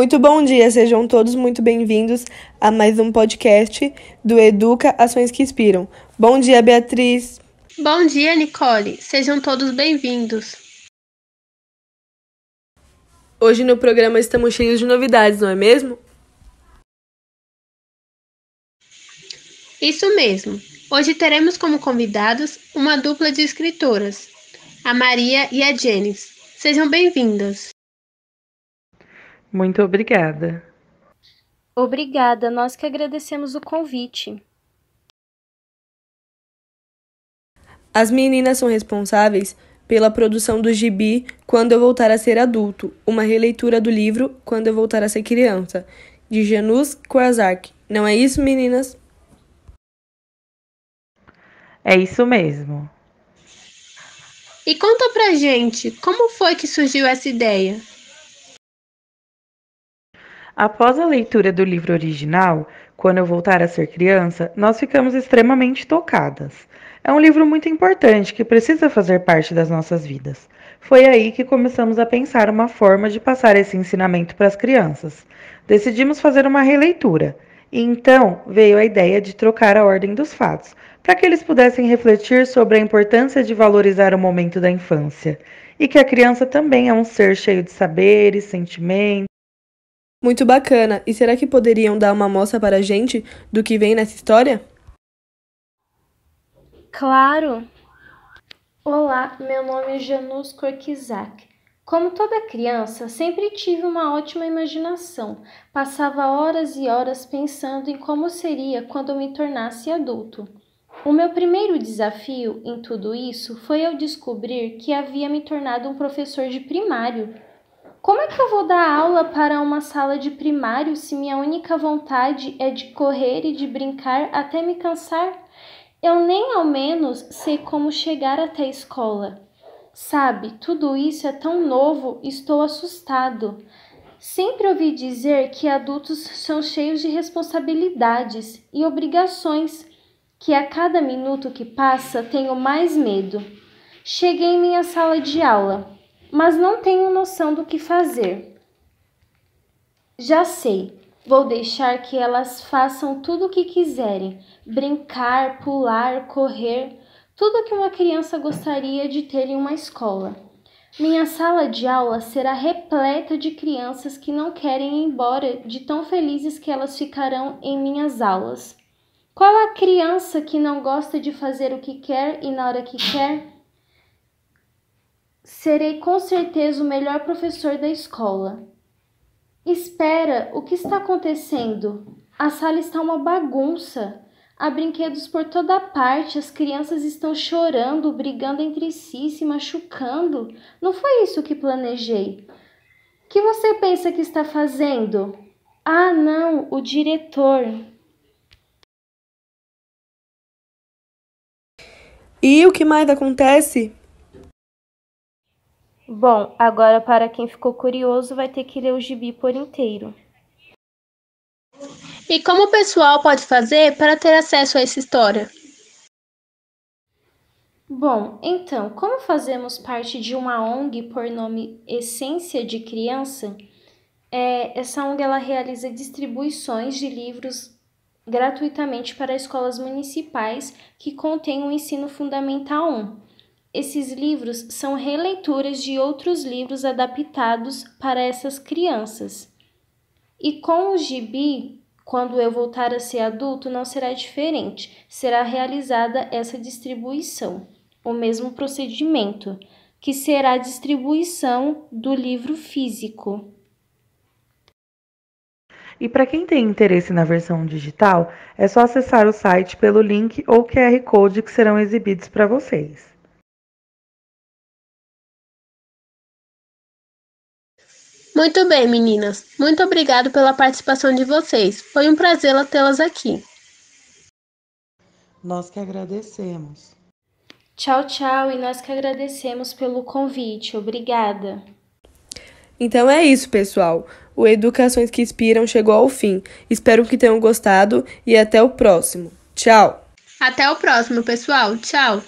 Muito bom dia, sejam todos muito bem-vindos a mais um podcast do Educa Ações que Inspiram. Bom dia, Beatriz. Bom dia, Nicole. Sejam todos bem-vindos. Hoje no programa estamos cheios de novidades, não é mesmo? Isso mesmo. Hoje teremos como convidados uma dupla de escritoras, a Maria e a Janice. Sejam bem-vindas. Muito obrigada. Obrigada, nós que agradecemos o convite. As meninas são responsáveis pela produção do gibi Quando Eu Voltar a Ser Adulto, uma releitura do livro Quando Eu Voltar a Ser Criança, de Janus Kowalczyk. Não é isso, meninas? É isso mesmo. E conta pra gente, como foi que surgiu essa ideia? Após a leitura do livro original, quando eu voltar a ser criança, nós ficamos extremamente tocadas. É um livro muito importante que precisa fazer parte das nossas vidas. Foi aí que começamos a pensar uma forma de passar esse ensinamento para as crianças. Decidimos fazer uma releitura. E então veio a ideia de trocar a ordem dos fatos, para que eles pudessem refletir sobre a importância de valorizar o momento da infância e que a criança também é um ser cheio de saberes, sentimentos muito bacana! E será que poderiam dar uma amostra para a gente do que vem nessa história? Claro! Olá, meu nome é Janus Korkizak. Como toda criança, sempre tive uma ótima imaginação. Passava horas e horas pensando em como seria quando eu me tornasse adulto. O meu primeiro desafio em tudo isso foi eu descobrir que havia me tornado um professor de primário como é que eu vou dar aula para uma sala de primário se minha única vontade é de correr e de brincar até me cansar? Eu nem ao menos sei como chegar até a escola. Sabe, tudo isso é tão novo, estou assustado. Sempre ouvi dizer que adultos são cheios de responsabilidades e obrigações, que a cada minuto que passa tenho mais medo. Cheguei em minha sala de aula mas não tenho noção do que fazer. Já sei, vou deixar que elas façam tudo o que quiserem: brincar, pular, correr, tudo o que uma criança gostaria de ter em uma escola. Minha sala de aula será repleta de crianças que não querem ir embora, de tão felizes que elas ficarão em minhas aulas. Qual a criança que não gosta de fazer o que quer e na hora que quer? Serei com certeza o melhor professor da escola. Espera, o que está acontecendo? A sala está uma bagunça. Há brinquedos por toda parte, as crianças estão chorando, brigando entre si, se machucando. Não foi isso que planejei. O que você pensa que está fazendo? Ah, não, o diretor. E o que mais acontece? Bom, agora para quem ficou curioso vai ter que ler o gibi por inteiro. E como o pessoal pode fazer para ter acesso a essa história? Bom, então, como fazemos parte de uma ONG por nome Essência de Criança, é, essa ONG ela realiza distribuições de livros gratuitamente para escolas municipais que contêm o ensino fundamental 1. Esses livros são releituras de outros livros adaptados para essas crianças. E com o gibi, quando eu voltar a ser adulto, não será diferente, será realizada essa distribuição, o mesmo procedimento, que será a distribuição do livro físico. E para quem tem interesse na versão digital, é só acessar o site pelo link ou QR Code que serão exibidos para vocês. Muito bem, meninas. Muito obrigado pela participação de vocês. Foi um prazer tê-las aqui. Nós que agradecemos. Tchau, tchau, e nós que agradecemos pelo convite. Obrigada. Então é isso, pessoal. O Educações que Inspiram chegou ao fim. Espero que tenham gostado e até o próximo. Tchau! Até o próximo, pessoal. Tchau!